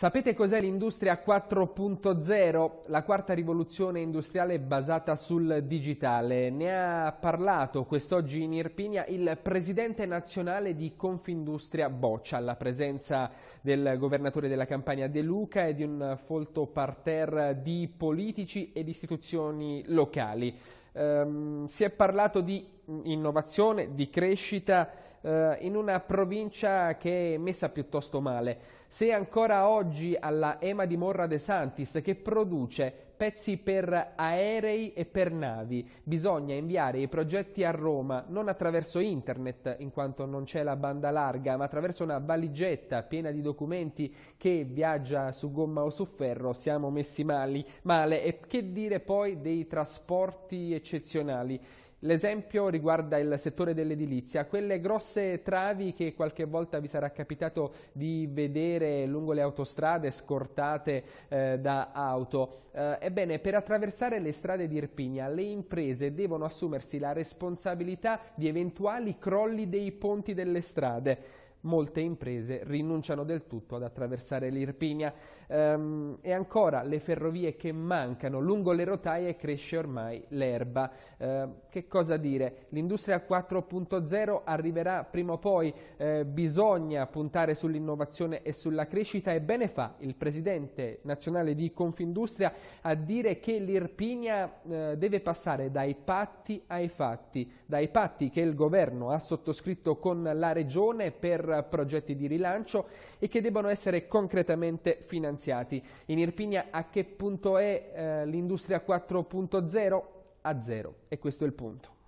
Sapete cos'è l'industria 4.0, la quarta rivoluzione industriale basata sul digitale? Ne ha parlato quest'oggi in Irpinia il presidente nazionale di Confindustria Boccia, alla presenza del governatore della Campania De Luca e di un folto parterre di politici ed istituzioni locali. Ehm, si è parlato di innovazione, di crescita, eh, in una provincia che è messa piuttosto male. Se ancora oggi alla EMA di Morra De Santis che produce pezzi per aerei e per navi, bisogna inviare i progetti a Roma non attraverso internet in quanto non c'è la banda larga ma attraverso una valigetta piena di documenti che viaggia su gomma o su ferro, siamo messi mali, male e che dire poi dei trasporti eccezionali. L'esempio riguarda il settore dell'edilizia, quelle grosse travi che qualche volta vi sarà capitato di vedere lungo le autostrade scortate eh, da auto. Eh, ebbene, per attraversare le strade di Irpigna le imprese devono assumersi la responsabilità di eventuali crolli dei ponti delle strade molte imprese rinunciano del tutto ad attraversare l'Irpinia. Ehm, e ancora le ferrovie che mancano, lungo le rotaie cresce ormai l'erba. Ehm, che cosa dire? L'industria 4.0 arriverà prima o poi, eh, bisogna puntare sull'innovazione e sulla crescita e bene fa il presidente nazionale di Confindustria a dire che l'Irpinia eh, deve passare dai patti ai fatti, dai patti che il governo ha sottoscritto con la regione per progetti di rilancio e che debbano essere concretamente finanziati. In Irpinia a che punto è eh, l'industria 4.0? A zero e questo è il punto.